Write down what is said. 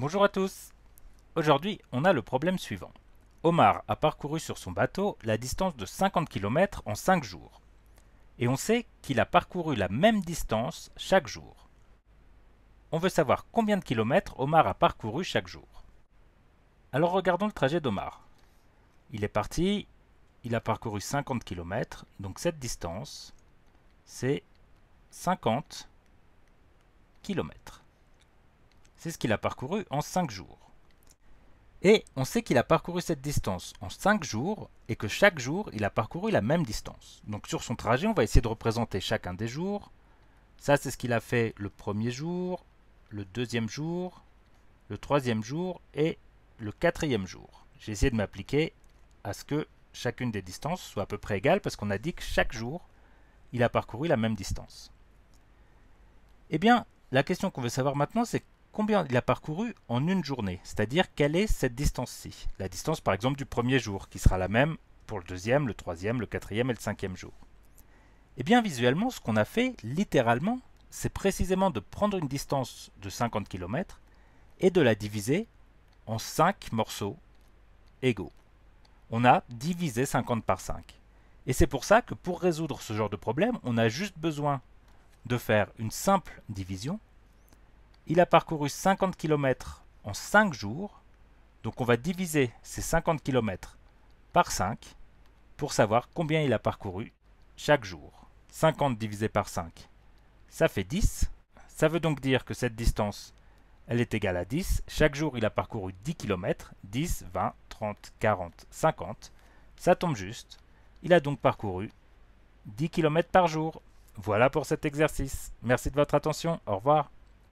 Bonjour à tous Aujourd'hui, on a le problème suivant. Omar a parcouru sur son bateau la distance de 50 km en 5 jours. Et on sait qu'il a parcouru la même distance chaque jour. On veut savoir combien de kilomètres Omar a parcouru chaque jour. Alors regardons le trajet d'Omar. Il est parti, il a parcouru 50 km, donc cette distance, c'est 50 km. C'est ce qu'il a parcouru en 5 jours. Et on sait qu'il a parcouru cette distance en 5 jours et que chaque jour, il a parcouru la même distance. Donc sur son trajet, on va essayer de représenter chacun des jours. Ça, c'est ce qu'il a fait le premier jour, le deuxième jour, le troisième jour et le quatrième jour. J'ai essayé de m'appliquer à ce que chacune des distances soit à peu près égale parce qu'on a dit que chaque jour, il a parcouru la même distance. Eh bien, la question qu'on veut savoir maintenant, c'est combien il a parcouru en une journée, c'est-à-dire quelle est cette distance-ci. La distance par exemple du premier jour, qui sera la même pour le deuxième, le troisième, le quatrième et le cinquième jour. Et eh bien visuellement, ce qu'on a fait littéralement, c'est précisément de prendre une distance de 50 km et de la diviser en 5 morceaux égaux. On a divisé 50 par 5. Et c'est pour ça que pour résoudre ce genre de problème, on a juste besoin de faire une simple division il a parcouru 50 km en 5 jours. Donc on va diviser ces 50 km par 5 pour savoir combien il a parcouru chaque jour. 50 divisé par 5, ça fait 10. Ça veut donc dire que cette distance, elle est égale à 10. Chaque jour, il a parcouru 10 km. 10, 20, 30, 40, 50. Ça tombe juste. Il a donc parcouru 10 km par jour. Voilà pour cet exercice. Merci de votre attention. Au revoir.